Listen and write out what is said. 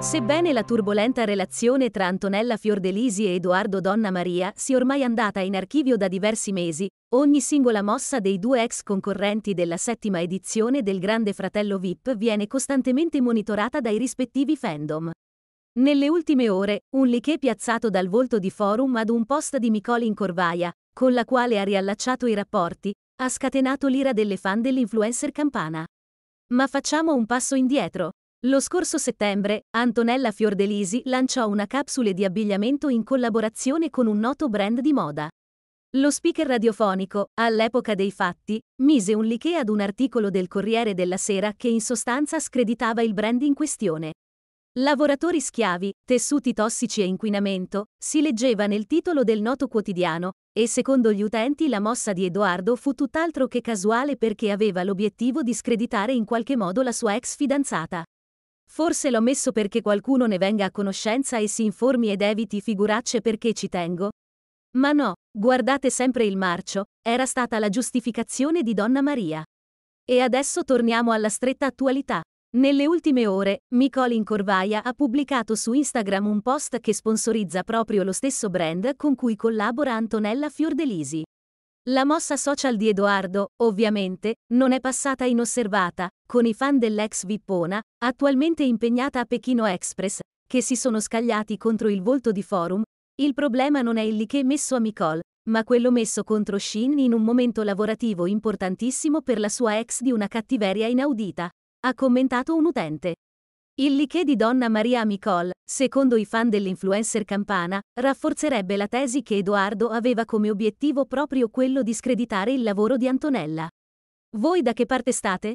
Sebbene la turbolenta relazione tra Antonella Fiordelisi e Edoardo Donna Maria sia ormai andata in archivio da diversi mesi, ogni singola mossa dei due ex concorrenti della settima edizione del Grande Fratello VIP viene costantemente monitorata dai rispettivi fandom. Nelle ultime ore, un liché piazzato dal volto di forum ad un post di Nicole Corvaia, con la quale ha riallacciato i rapporti, ha scatenato l'ira delle fan dell'influencer campana. Ma facciamo un passo indietro. Lo scorso settembre, Antonella Fiordelisi lanciò una capsule di abbigliamento in collaborazione con un noto brand di moda. Lo speaker radiofonico, all'epoca dei fatti, mise un liché ad un articolo del Corriere della Sera che in sostanza screditava il brand in questione. Lavoratori schiavi, tessuti tossici e inquinamento, si leggeva nel titolo del noto quotidiano, e secondo gli utenti la mossa di Edoardo fu tutt'altro che casuale perché aveva l'obiettivo di screditare in qualche modo la sua ex fidanzata. Forse l'ho messo perché qualcuno ne venga a conoscenza e si informi ed eviti figuracce perché ci tengo. Ma no, guardate sempre il marcio, era stata la giustificazione di Donna Maria. E adesso torniamo alla stretta attualità. Nelle ultime ore, Micolin Corvaia ha pubblicato su Instagram un post che sponsorizza proprio lo stesso brand con cui collabora Antonella Fiordelisi. La mossa social di Edoardo, ovviamente, non è passata inosservata, con i fan dell'ex Vippona, attualmente impegnata a Pechino Express, che si sono scagliati contro il volto di Forum, il problema non è il liché messo a Micol, ma quello messo contro Shin in un momento lavorativo importantissimo per la sua ex di una cattiveria inaudita ha commentato un utente. Il liché di Donna Maria Amicol, secondo i fan dell'influencer campana, rafforzerebbe la tesi che Edoardo aveva come obiettivo proprio quello di screditare il lavoro di Antonella. Voi da che parte state?